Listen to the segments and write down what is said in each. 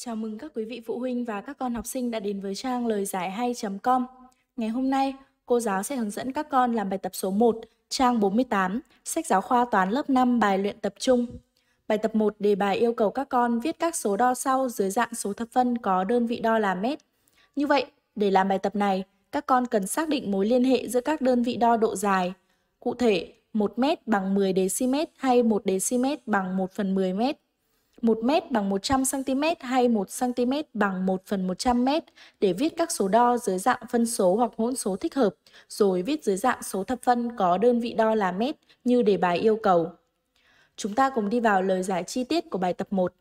Chào mừng các quý vị phụ huynh và các con học sinh đã đến với trang lời giải hay.com. Ngày hôm nay, cô giáo sẽ hướng dẫn các con làm bài tập số 1, trang 48, sách giáo khoa toán lớp 5 bài luyện tập trung. Bài tập 1 đề bài yêu cầu các con viết các số đo sau dưới dạng số thập phân có đơn vị đo là mét. Như vậy, để làm bài tập này, các con cần xác định mối liên hệ giữa các đơn vị đo độ dài. Cụ thể, 1 mét bằng 10 dm hay 1 dm bằng 1 phần 10 mét 1 m bằng 100 cm hay 1 cm bằng 1 phần 100 m để viết các số đo dưới dạng phân số hoặc hỗn số thích hợp, rồi viết dưới dạng số thập phân có đơn vị đo là mét như đề bài yêu cầu. Chúng ta cùng đi vào lời giải chi tiết của bài tập 1.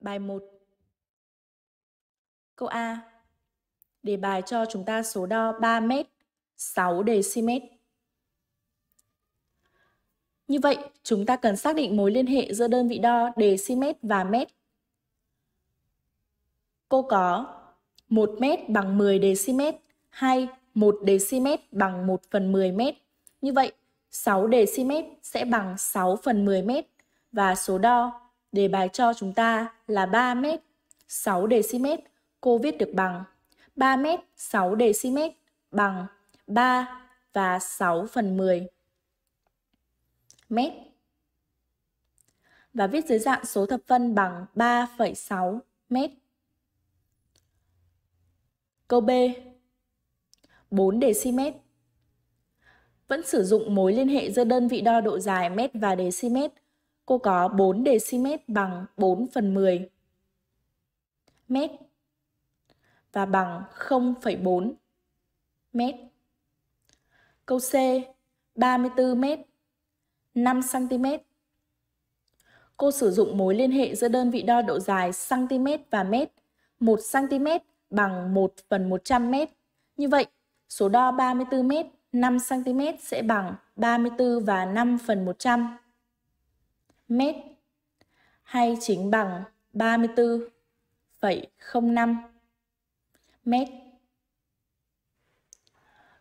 Bài 1 Câu A Đề bài cho chúng ta số đo 3 m 6 dm. Như vậy, chúng ta cần xác định mối liên hệ giữa đơn vị đo decimet và mét. Cô có 1 mét bằng 10 decimet hay 1 decimet bằng 1 phần 10 mét. Như vậy, 6 decimet sẽ bằng 6 phần 10 mét và số đo đề bài cho chúng ta là 3 mét 6 decimet cô viết được bằng 3 mét 6 decimet bằng 3 và 6 phần 10 mét và viết dưới dạng số thập phân bằng 3,6 mét. Câu B 4 dm Vẫn sử dụng mối liên hệ giữa đơn vị đo độ dài mét và dm. Cô có 4 dm bằng 4 phần 10 mét và bằng 0,4 mét. Câu C 34 mét 5cm. Cô sử dụng mối liên hệ giữa đơn vị đo độ dài cm và mét. 1cm bằng 1 phần 100m. Như vậy, số đo 34m, 5cm sẽ bằng 34 và 5 phần 100 mét hay chính bằng 34,05 mét.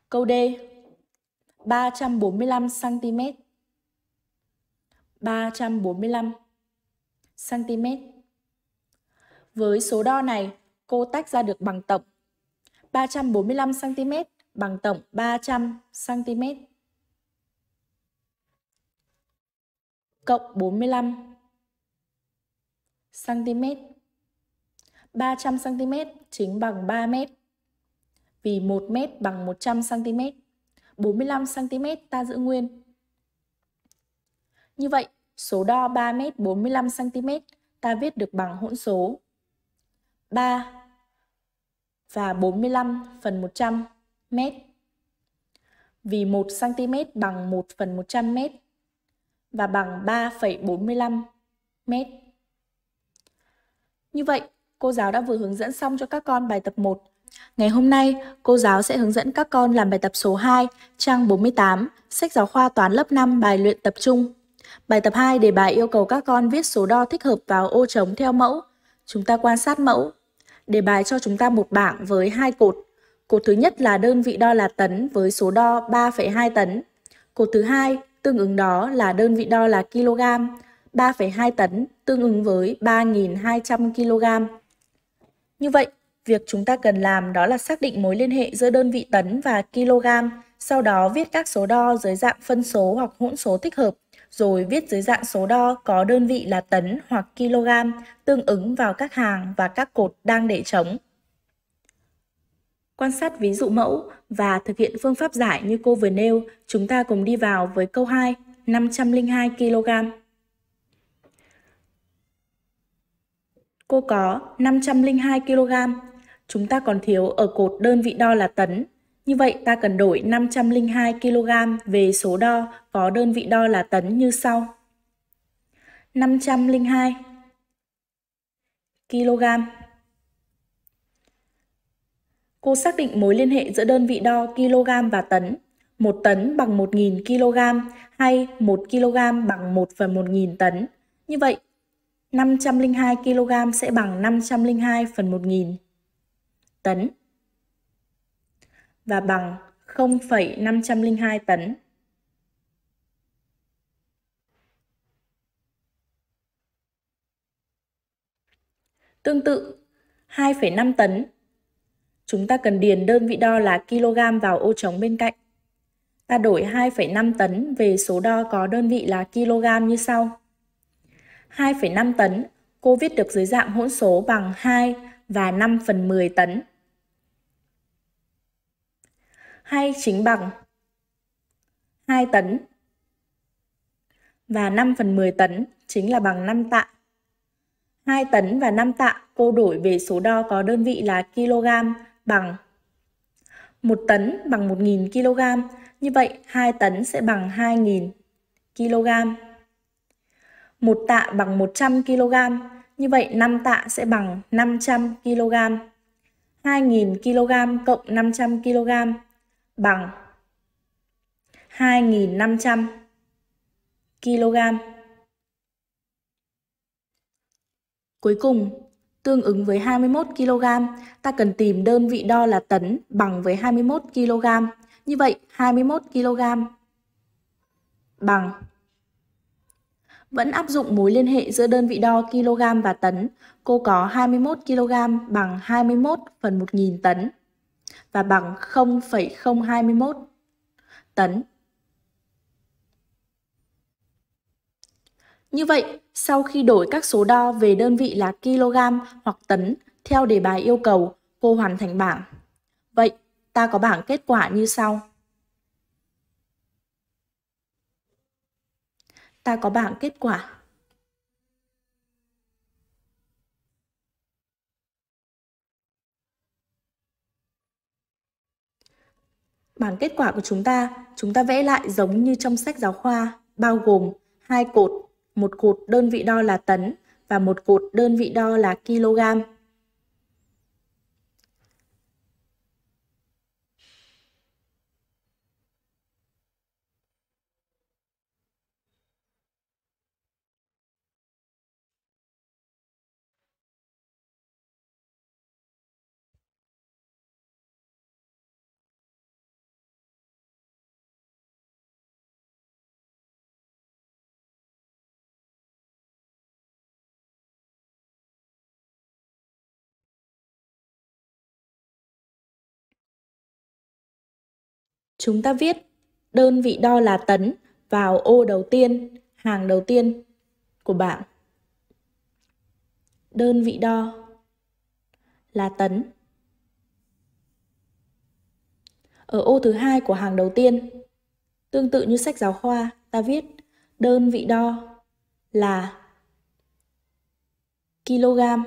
Câu D 345 cm. 345 cm. Với số đo này, cô tách ra được bằng tổng 345 cm bằng tổng 300 cm. Cộng 45 cm. 300 cm chính bằng 3 m. Vì 1 m bằng 100 cm. 45 cm ta giữ nguyên như vậy, số đo 3m45cm ta viết được bằng hỗn số 3 và 45 phần 100 m. Vì 1 cm bằng 1 phần 100 m và bằng 3,45 m. Như vậy, cô giáo đã vừa hướng dẫn xong cho các con bài tập 1. Ngày hôm nay, cô giáo sẽ hướng dẫn các con làm bài tập số 2, trang 48, sách giáo khoa toán lớp 5 bài luyện tập trung Bài tập 2 đề bài yêu cầu các con viết số đo thích hợp vào ô trống theo mẫu. Chúng ta quan sát mẫu. Đề bài cho chúng ta một bảng với hai cột. Cột thứ nhất là đơn vị đo là tấn với số đo 3,2 tấn. Cột thứ hai tương ứng đó là đơn vị đo là kg, 3,2 tấn tương ứng với 3.200 kg. Như vậy, việc chúng ta cần làm đó là xác định mối liên hệ giữa đơn vị tấn và kg, sau đó viết các số đo dưới dạng phân số hoặc hỗn số thích hợp rồi viết dưới dạng số đo có đơn vị là tấn hoặc kg tương ứng vào các hàng và các cột đang để trống. Quan sát ví dụ mẫu và thực hiện phương pháp giải như cô vừa nêu, chúng ta cùng đi vào với câu 2, 502 kg. Cô có 502 kg, chúng ta còn thiếu ở cột đơn vị đo là tấn như vậy ta cần đổi 502 kg về số đo có đơn vị đo là tấn như sau. 502 kg. Cô xác định mối liên hệ giữa đơn vị đo kg và tấn. 1 tấn bằng 1.000 kg hay 1 kg bằng 1 phần 1.000 tấn. Như vậy, 502 kg sẽ bằng 502 phần 1.000 tấn và bằng 0,502 tấn. Tương tự, 2,5 tấn. Chúng ta cần điền đơn vị đo là kg vào ô trống bên cạnh. Ta đổi 2,5 tấn về số đo có đơn vị là kg như sau. 2,5 tấn cô viết được dưới dạng hỗn số bằng 2 và 5 phần 10 tấn hay chính bằng 2 tấn và 5 phần 10 tấn chính là bằng 5 tạ. 2 tấn và 5 tạ cô đổi về số đo có đơn vị là kg bằng 1 tấn bằng 1.000 kg, như vậy 2 tấn sẽ bằng 2.000 kg. 1 tạ bằng 100 kg, như vậy 5 tạ sẽ bằng 500 kg. 2.000 kg cộng 500 kg bằng 2.500 kg. Cuối cùng, tương ứng với 21 kg, ta cần tìm đơn vị đo là tấn bằng với 21 kg. Như vậy, 21 kg bằng vẫn áp dụng mối liên hệ giữa đơn vị đo kg và tấn, cô có 21 kg bằng 21 phần 1.000 tấn và bằng 0,021 tấn. Như vậy, sau khi đổi các số đo về đơn vị là kg hoặc tấn theo đề bài yêu cầu, cô hoàn thành bảng. Vậy, ta có bảng kết quả như sau. Ta có bảng kết quả Bảng kết quả của chúng ta, chúng ta vẽ lại giống như trong sách giáo khoa, bao gồm hai cột, một cột đơn vị đo là tấn và một cột đơn vị đo là kilogram. Chúng ta viết đơn vị đo là tấn vào ô đầu tiên, hàng đầu tiên của bảng. Đơn vị đo là tấn. Ở ô thứ hai của hàng đầu tiên, tương tự như sách giáo khoa, ta viết đơn vị đo là kilogram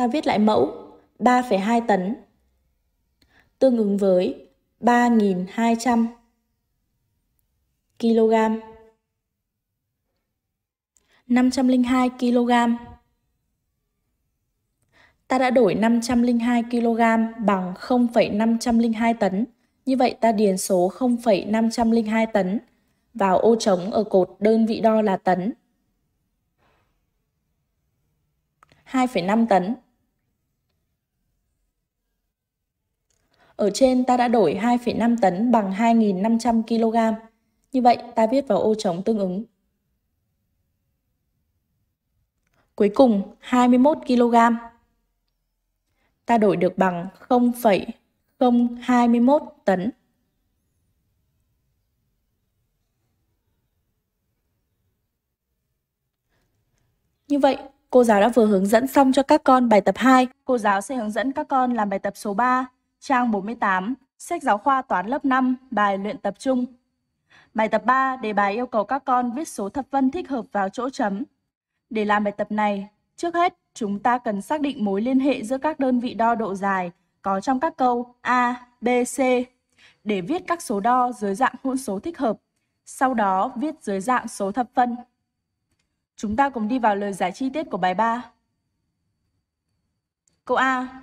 ta viết lại mẫu 3,2 tấn, tương ứng với 3.200 kg. 502 kg. Ta đã đổi 502 kg bằng 0,502 tấn. Như vậy ta điền số 0,502 tấn vào ô trống ở cột đơn vị đo là tấn. 2,5 tấn Ở trên ta đã đổi 2,5 tấn bằng 2.500 kg. Như vậy ta viết vào ô trống tương ứng. Cuối cùng 21 kg. Ta đổi được bằng 0,021 tấn. Như vậy, cô giáo đã vừa hướng dẫn xong cho các con bài tập 2. Cô giáo sẽ hướng dẫn các con làm bài tập số 3 trang 48, sách giáo khoa toán lớp 5, bài luyện tập trung. Bài tập 3, đề bài yêu cầu các con viết số thập phân thích hợp vào chỗ chấm. Để làm bài tập này, trước hết chúng ta cần xác định mối liên hệ giữa các đơn vị đo độ dài có trong các câu A, B, C để viết các số đo dưới dạng hỗn số thích hợp, sau đó viết dưới dạng số thập phân. Chúng ta cùng đi vào lời giải chi tiết của bài 3. Câu A.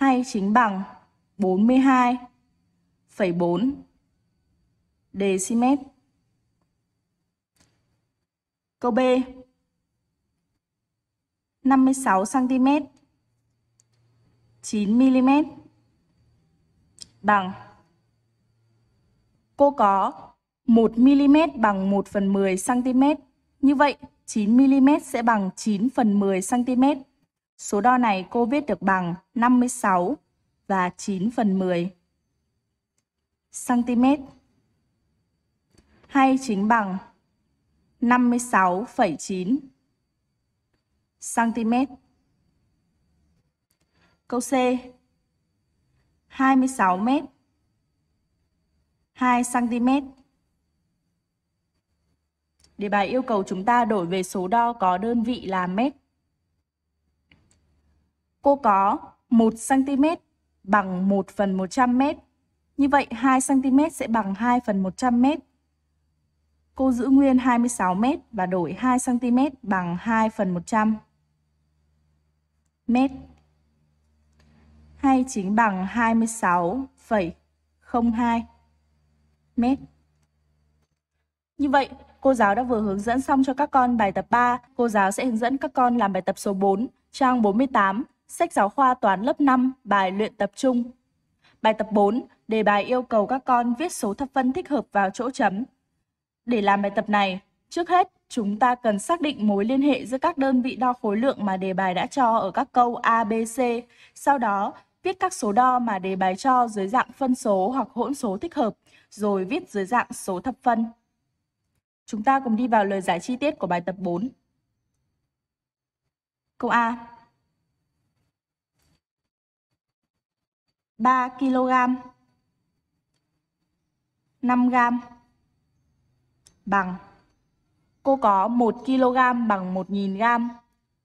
hay chính bằng 42,4 decimet. Câu B 56 cm 9 mm bằng Cô có 1 mm bằng 1 phần 10 cm. Như vậy 9 mm sẽ bằng 9 phần 10 cm. Số đo này cô viết được bằng 56 và 9 phần 10 cm hay chính bằng 56,9 cm. Câu C 26 m 2 cm. Đề bài yêu cầu chúng ta đổi về số đo có đơn vị là mét cô có 1 cm bằng 1 phần 100 m. Như vậy 2 cm sẽ bằng 2 phần 100 m. Cô giữ nguyên 26 m và đổi 2 cm bằng 2 phần 100 m. Hay chính bằng 26,02 m. Như vậy, cô giáo đã vừa hướng dẫn xong cho các con bài tập 3. Cô giáo sẽ hướng dẫn các con làm bài tập số 4, trang 48 Sách giáo khoa toán lớp 5, bài luyện tập trung. Bài tập 4, đề bài yêu cầu các con viết số thập phân thích hợp vào chỗ chấm. Để làm bài tập này, trước hết chúng ta cần xác định mối liên hệ giữa các đơn vị đo khối lượng mà đề bài đã cho ở các câu A, B, C. Sau đó, viết các số đo mà đề bài cho dưới dạng phân số hoặc hỗn số thích hợp, rồi viết dưới dạng số thập phân. Chúng ta cùng đi vào lời giải chi tiết của bài tập 4. Câu A. 3 kg 5 g bằng Cô có 1 kg bằng 1.000 g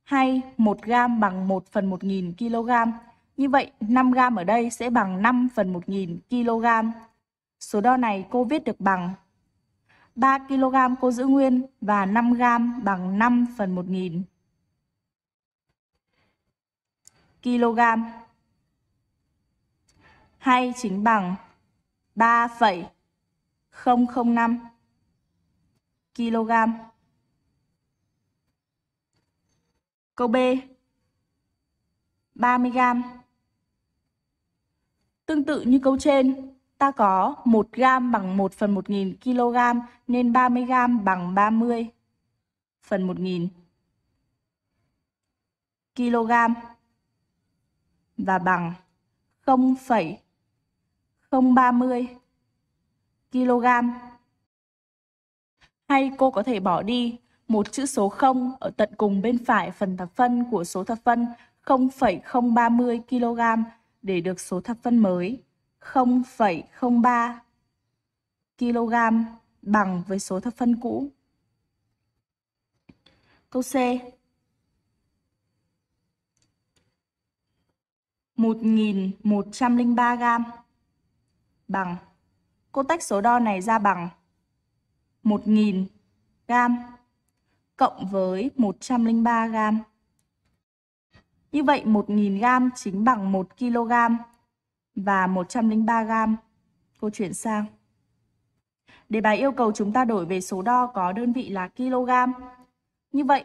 hay 1 g bằng 1 phần 1.000 kg. Như vậy 5 g ở đây sẽ bằng 5 phần 1.000 kg. Số đo này cô viết được bằng 3 kg cô giữ nguyên và 5 g bằng 5 phần 1.000 kg hay chính bằng 3,005 kg. Câu B 30 g. Tương tự như câu trên, ta có 1 g bằng 1 phần 1 nghìn kg nên 30 g bằng 30 phần 1 nghìn kg và bằng 0,0 0,30 kg. Hay cô có thể bỏ đi một chữ số 0 ở tận cùng bên phải phần thập phân của số thập phân 0,030 kg để được số thập phân mới 0,03 kg bằng với số thập phân cũ. Câu C. 1103 103 gram bằng. Cô tách số đo này ra bằng 1.000 gam cộng với 103 gam. Như vậy 1.000 gam chính bằng 1 kg và 103 gam. Cô chuyển sang. Đề bài yêu cầu chúng ta đổi về số đo có đơn vị là kg. Như vậy,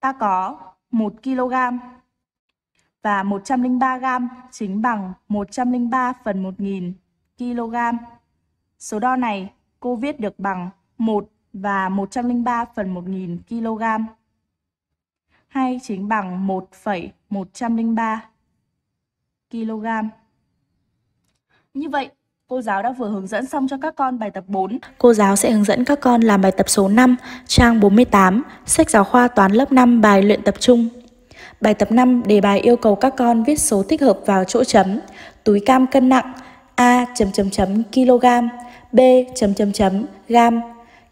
ta có 1 kg và 103 gam chính bằng 103 phần 1000 kg. Số đo này cô viết được bằng 1 và 103 phần 1.000 kg hay chính bằng 1,103 kg. Như vậy, cô giáo đã vừa hướng dẫn xong cho các con bài tập 4. Cô giáo sẽ hướng dẫn các con làm bài tập số 5, trang 48, sách giáo khoa toán lớp 5 bài luyện tập trung. Bài tập 5 đề bài yêu cầu các con viết số thích hợp vào chỗ chấm, túi cam cân nặng, a chấm chấm chấm kg, b chấm chấm chấm gam.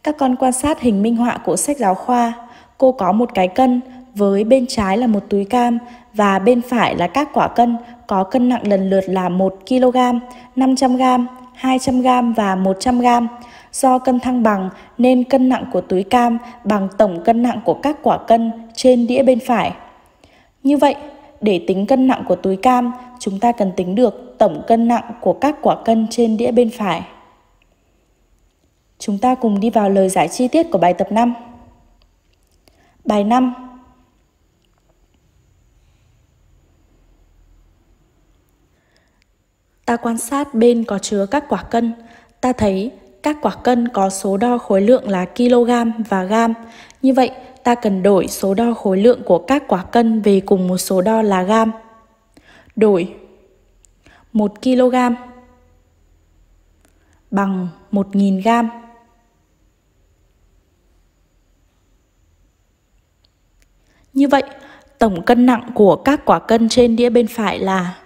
Các con quan sát hình minh họa của sách giáo khoa. Cô có một cái cân với bên trái là một túi cam và bên phải là các quả cân có cân nặng lần lượt là 1 kg, 500 g, 200 g và 100 g. Do cân thăng bằng nên cân nặng của túi cam bằng tổng cân nặng của các quả cân trên đĩa bên phải. Như vậy, để tính cân nặng của túi cam, chúng ta cần tính được tổng cân nặng của các quả cân trên đĩa bên phải. Chúng ta cùng đi vào lời giải chi tiết của bài tập 5. Bài 5 Ta quan sát bên có chứa các quả cân. Ta thấy các quả cân có số đo khối lượng là kg và gam. Như vậy, ta cần đổi số đo khối lượng của các quả cân về cùng một số đo là gam. Đổi 1 kg bằng 1.000 gram. Như vậy, tổng cân nặng của các quả cân trên đĩa bên phải là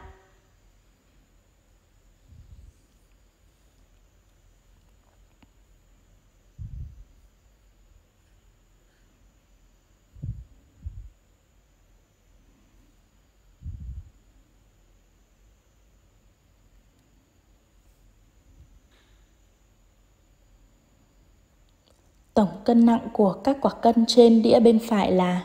Tổng cân nặng của các quả cân trên đĩa bên phải là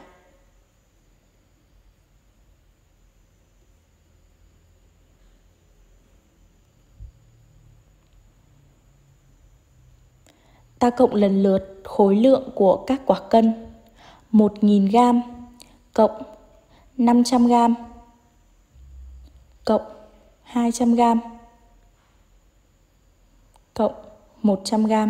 Ta cộng lần lượt khối lượng của các quả cân 1.000g cộng 500g cộng 200g cộng 100g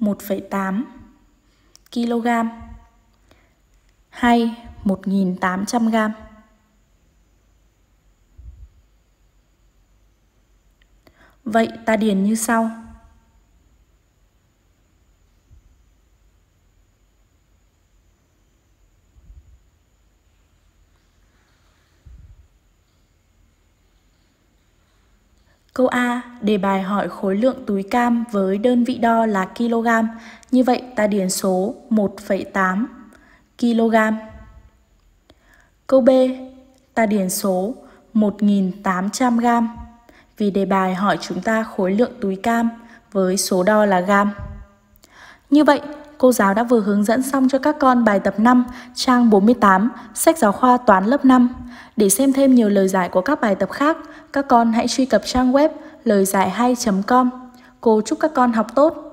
1,8 kg hay 1.800 gram. Vậy ta điền như sau. Câu A, đề bài hỏi khối lượng túi cam với đơn vị đo là kg. Như vậy ta điền số 1,8 kg. Câu B, ta điền số 1800 800 g. Vì đề bài hỏi chúng ta khối lượng túi cam với số đo là gam. Như vậy, cô giáo đã vừa hướng dẫn xong cho các con bài tập 5, trang 48, sách giáo khoa toán lớp 5. Để xem thêm nhiều lời giải của các bài tập khác, các con hãy truy cập trang web lời giải hay.com. Cô chúc các con học tốt!